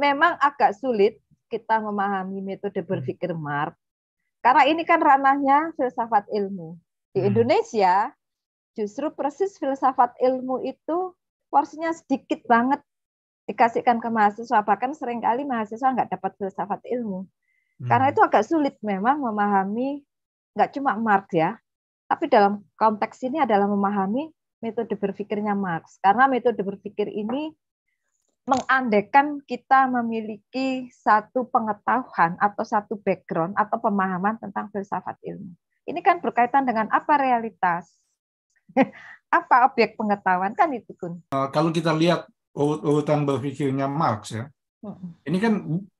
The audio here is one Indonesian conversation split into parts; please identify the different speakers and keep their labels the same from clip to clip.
Speaker 1: memang agak sulit kita memahami metode hmm. berpikir Marx karena ini kan ranahnya filsafat ilmu. Di hmm. Indonesia justru persis filsafat ilmu itu porsinya sedikit banget dikasihkan ke mahasiswa bahkan seringkali mahasiswa nggak dapat filsafat ilmu karena hmm. itu agak sulit memang memahami nggak cuma Marx ya tapi dalam konteks ini adalah memahami metode berpikirnya Marx karena metode berpikir ini mengandekan kita memiliki satu pengetahuan atau satu background atau pemahaman tentang filsafat ilmu. Ini kan berkaitan dengan apa realitas, apa objek pengetahuan kan itu kun.
Speaker 2: Eh, kalau kita lihat urutan berpikirnya Marx ya, hmm. ini kan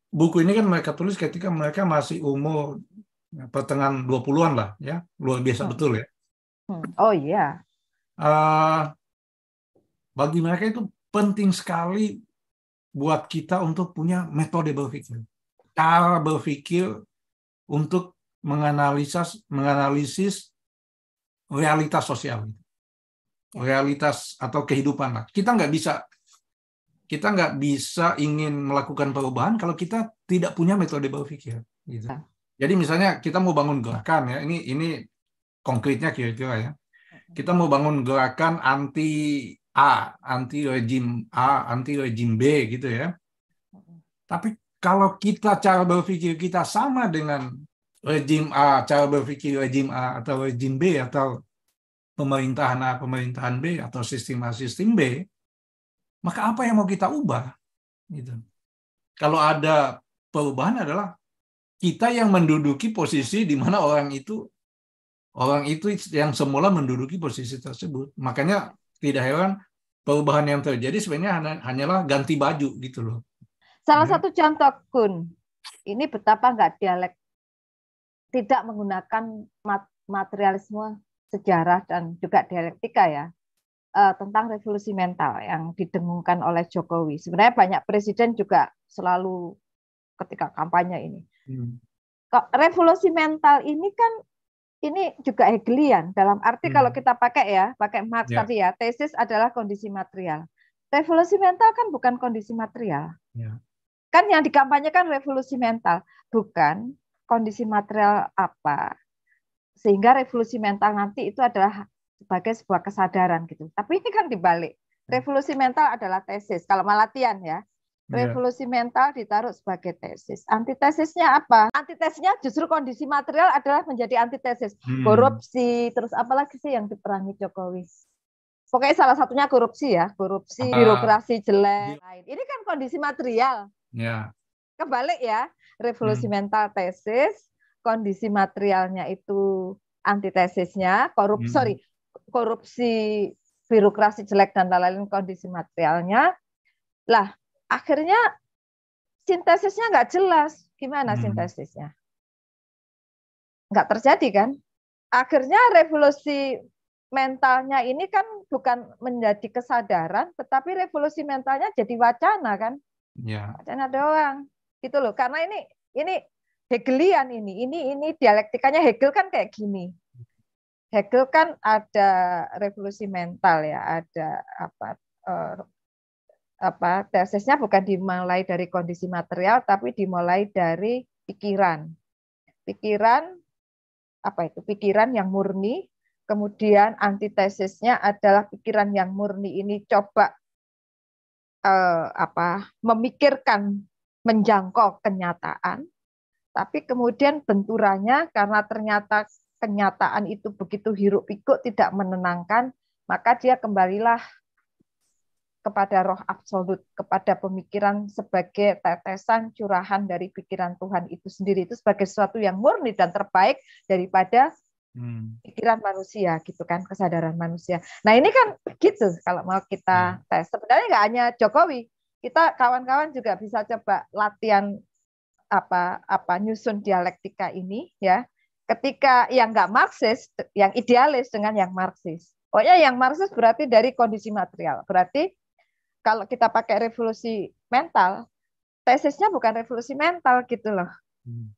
Speaker 2: buku ini kan mereka tulis ketika mereka masih umur ya, pertengahan 20-an lah ya, luar biasa hmm. betul ya.
Speaker 1: Hmm. Oh iya. Yeah.
Speaker 2: Uh, bagi mereka itu penting sekali buat kita untuk punya metode berpikir, cara berpikir untuk menganalisis menganalisis realitas sosial, ya. realitas atau kehidupan Kita nggak bisa kita nggak bisa ingin melakukan perubahan kalau kita tidak punya metode berpikir. Gitu. Ya. Jadi misalnya kita mau bangun gerakan ya, ini ini konkretnya kira-kira ya. ya. Kita mau bangun gerakan anti A, anti rejim A, anti rejim B gitu ya. Tapi kalau kita cara berpikir kita sama dengan rejim A, cara berpikir rejim A atau rejim B atau pemerintahan A, pemerintahan B atau sistem A, sistem B, maka apa yang mau kita ubah? Gitu. Kalau ada perubahan adalah kita yang menduduki posisi di mana orang itu orang itu yang semula menduduki posisi tersebut. Makanya tidak heran perubahan yang terjadi sebenarnya hanyalah ganti baju gitu loh.
Speaker 1: Salah ya. satu contoh kun, ini betapa nggak dialek tidak menggunakan materialisme sejarah dan juga dialektika ya eh, tentang revolusi mental yang didengungkan oleh Jokowi. Sebenarnya banyak presiden juga selalu ketika kampanye ini. Hmm. Revolusi mental ini kan ini juga Hegelian dalam arti hmm. kalau kita pakai ya, pakai Marx yeah. tadi ya, tesis adalah kondisi material. Revolusi mental kan bukan kondisi material. Yeah. Kan yang dikampanyekan revolusi mental, bukan kondisi material apa. Sehingga revolusi mental nanti itu adalah sebagai sebuah kesadaran gitu. Tapi ini kan dibalik. Hmm. Revolusi mental adalah tesis. Kalau malatian ya, Iya. Revolusi yeah. mental ditaruh sebagai tesis. Antitesisnya apa? Antitesisnya justru kondisi material adalah menjadi antitesis. Hmm. Korupsi, terus apalagi sih yang diperangi Jokowi? Pokoknya salah satunya korupsi ya, korupsi, uh, birokrasi jelek. Ini kan kondisi material. Yeah. Kebalik ya, revolusi hmm. mental tesis, kondisi materialnya itu antitesisnya, korupsi, hmm. sorry, korupsi, birokrasi jelek dan lain-lain kondisi materialnya. Lah, akhirnya sintesisnya nggak jelas. Gimana hmm. sintesisnya? Nggak terjadi kan? Akhirnya revolusi mentalnya ini kan bukan menjadi kesadaran, tetapi revolusi mentalnya jadi wacana kan? Ya. Wacana doang, gitu loh. Karena ini ini Hegelian ini, ini ini dialektikanya Hegel kan kayak gini. Hegel kan ada revolusi mental ya, ada apa eh, apa tesisnya bukan dimulai dari kondisi material tapi dimulai dari pikiran. Pikiran apa itu? Pikiran yang murni, kemudian antitesisnya adalah pikiran yang murni ini coba eh, apa? memikirkan menjangkau kenyataan tapi kemudian benturannya karena ternyata kenyataan itu begitu hiruk pikuk tidak menenangkan maka dia kembalilah kepada roh absolut, kepada pemikiran sebagai tetesan curahan dari pikiran Tuhan itu sendiri itu sebagai sesuatu yang murni dan terbaik daripada hmm. pikiran manusia gitu kan kesadaran manusia. Nah ini kan gitu kalau mau kita hmm. tes sebenarnya nggak hanya Jokowi, kita kawan-kawan juga bisa coba latihan apa apa nyusun dialektika ini ya ketika yang nggak Marxis, yang idealis dengan yang Marxis. Pokoknya yang Marxis berarti dari kondisi material, berarti kalau kita pakai revolusi mental, tesisnya bukan revolusi mental gitu loh. Hmm.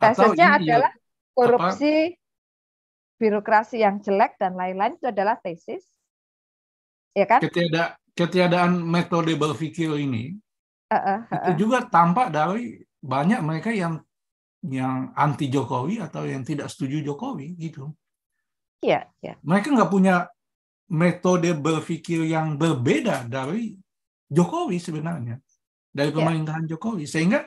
Speaker 2: Tesisnya ini, ya, adalah
Speaker 1: korupsi, apa? birokrasi yang jelek dan lain-lain itu adalah tesis. Ya kan?
Speaker 2: Ketiada, ketiadaan metode berpikir ini uh, uh, uh, itu juga tampak dari banyak mereka yang yang anti Jokowi atau yang tidak setuju Jokowi gitu. Iya, yeah, Mereka nggak punya metode berpikir yang berbeda dari Jokowi sebenarnya dari ya. pemerintahan ya. Jokowi sehingga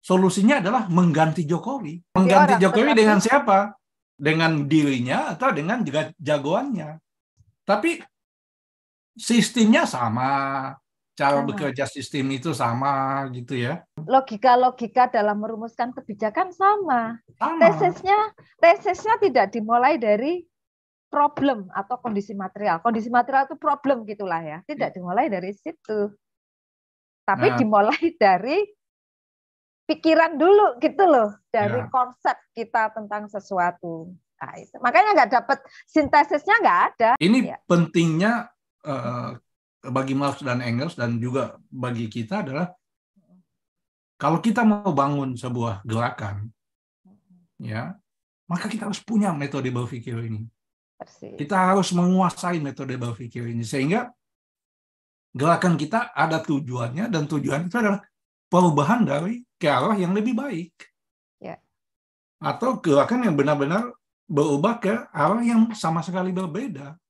Speaker 2: solusinya adalah mengganti Jokowi mengganti orang, Jokowi orang. dengan siapa dengan dirinya atau dengan juga jagoannya tapi sistemnya sama cara sama. bekerja sistem itu sama gitu ya
Speaker 1: logika logika dalam merumuskan kebijakan sama, sama. tesisnya tesisnya tidak dimulai dari problem atau kondisi material. Kondisi material itu problem gitulah ya. Tidak hmm. dimulai dari situ. Tapi nah. dimulai dari pikiran dulu gitu loh, dari ya. konsep kita tentang sesuatu. Nah, itu. Makanya nggak dapat sintesisnya nggak ada. Ini ya.
Speaker 2: pentingnya uh, bagi Marx dan Engels dan juga bagi kita adalah kalau kita mau bangun sebuah gerakan, ya maka kita harus punya metode berpikir ini Persis. Kita harus menguasai metode berpikir ini sehingga gerakan kita ada tujuannya dan tujuan itu adalah perubahan dari ke arah yang lebih baik. Ya. Atau gerakan yang benar-benar berubah ke arah yang sama sekali berbeda.